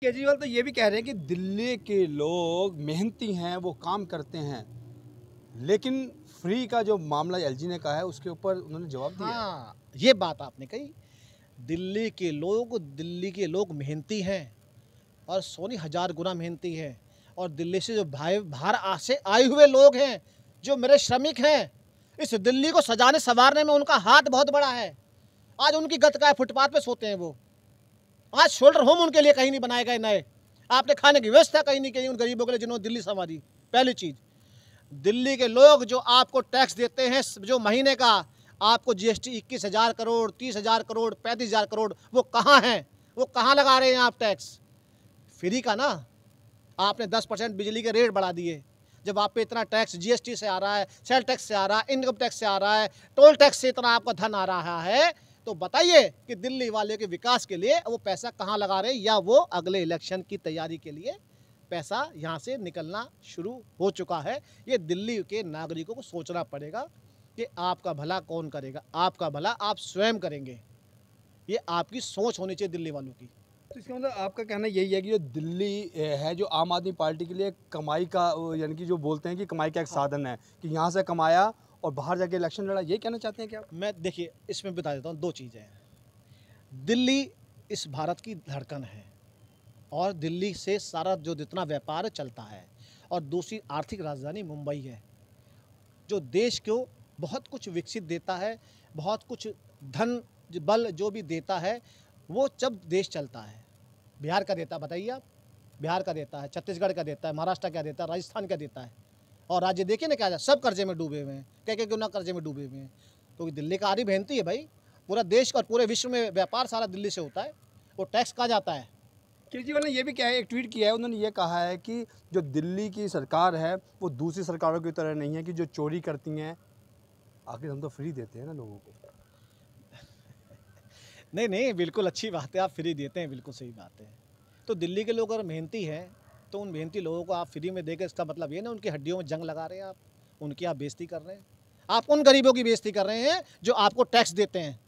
केजरीवाल तो ये भी कह रहे हैं कि दिल्ली के लोग मेहनती हैं वो काम करते हैं लेकिन फ्री का जो मामला एलजी ने कहा है उसके ऊपर उन्होंने जवाब दिया हाँ ये बात आपने कही दिल्ली के लोग दिल्ली के लोग मेहनती हैं और सोनी हजार गुना मेहनती है और दिल्ली से जो भाई बाहर से आए हुए लोग हैं जो मेरे श्रमिक हैं इस दिल्ली को सजाने संवारने में उनका हाथ बहुत बड़ा है आज उनकी गत का फुटपाथ पे सोते हैं वो आज शोल्डर होम उनके लिए कहीं नहीं बनाए गए नए आपने खाने की व्यवस्था कहीं नहीं की उन गरीबों के लिए जिन्होंने दिल्ली संवारी पहली चीज़ दिल्ली के लोग जो आपको टैक्स देते हैं जो महीने का आपको जीएसटी इक्कीस हज़ार करोड़ तीस हज़ार करोड़ पैंतीस हज़ार करोड़ वो कहाँ हैं वो कहाँ लगा रहे हैं आप टैक्स फ्री का ना आपने दस परसेंट बिजली के रेट बढ़ा दिए जब आप पे इतना टैक्स जीएसटी से आ रहा है सेल टैक्स से आ रहा है इनकम टैक्स से आ रहा है टोल टैक्स से इतना आपका धन आ रहा है तो बताइए कि दिल्ली वाले के विकास के लिए वो पैसा कहाँ लगा रहे या वो अगले इलेक्शन की तैयारी के लिए पैसा यहाँ से निकलना शुरू हो चुका है ये दिल्ली के नागरिकों को सोचना पड़ेगा कि आपका भला कौन करेगा आपका भला आप स्वयं करेंगे ये आपकी सोच होनी चाहिए दिल्ली वालों की तो इसका मतलब आपका कहना यही है कि जो दिल्ली है जो आम आदमी पार्टी के लिए कमाई का यानी कि जो बोलते हैं कि कमाई का एक हाँ। साधन है कि यहाँ से कमाया और बाहर जाके इलेक्शन लड़ा ये कहना चाहते हैं क्या मैं देखिए इसमें बता देता हूँ दो चीज़ें हैं दिल्ली इस भारत की धड़कन है और दिल्ली से सारा जो जितना व्यापार चलता है और दूसरी आर्थिक राजधानी मुंबई है जो देश को बहुत कुछ विकसित देता है बहुत कुछ धन बल जो भी देता है वो जब देश चलता है बिहार का देता बताइए आप बिहार का देता है छत्तीसगढ़ का देता है महाराष्ट्र का देता है राजस्थान का देता है और राज्य देखिए ना क्या सब कर्जे में डूबे हुए हैं क्या क्यों ना कर्जे में डूबे हुए हैं तो दिल्ली का आधी बहनती है भाई पूरा देश और पूरे विश्व में व्यापार सारा दिल्ली से होता है वो टैक्स कहा जाता है केजरीवाल ने यह भी क्या है एक ट्वीट किया है उन्होंने ये कहा है कि जो दिल्ली की सरकार है वो दूसरी सरकारों की तरह नहीं है कि जो चोरी करती हैं आखिर हम तो फ्री देते हैं ना लोगों को नहीं नहीं बिल्कुल अच्छी बात है आप फ्री देते हैं बिल्कुल सही बात है तो दिल्ली के लोग अगर मेहनती हैं तो उन मेहनती लोगों को आप फ्री में देकर इसका मतलब ये ना उनकी हड्डियों में जंग लगा रहे हैं आप उनकी आप बेजती कर रहे हैं आप उन गरीबों की बेजती कर रहे हैं जो आपको टैक्स देते हैं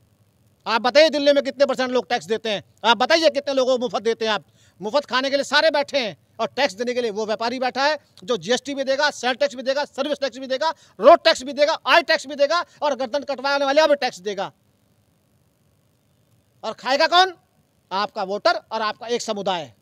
आप बताइए दिल्ली में कितने परसेंट लोग टैक्स देते हैं आप बताइए कितने लोगों को मुफ्त देते हैं आप मुफ्त खाने के लिए सारे बैठे हैं और टैक्स देने के लिए वो व्यापारी बैठा है जो जीएसटी भी देगा सेल टैक्स भी देगा सर्विस टैक्स भी देगा रोड टैक्स भी देगा आई टैक्स भी देगा और गर्दन कटवाने वाले भी टैक्स देगा और खाएगा कौन आपका वोटर और आपका एक समुदाय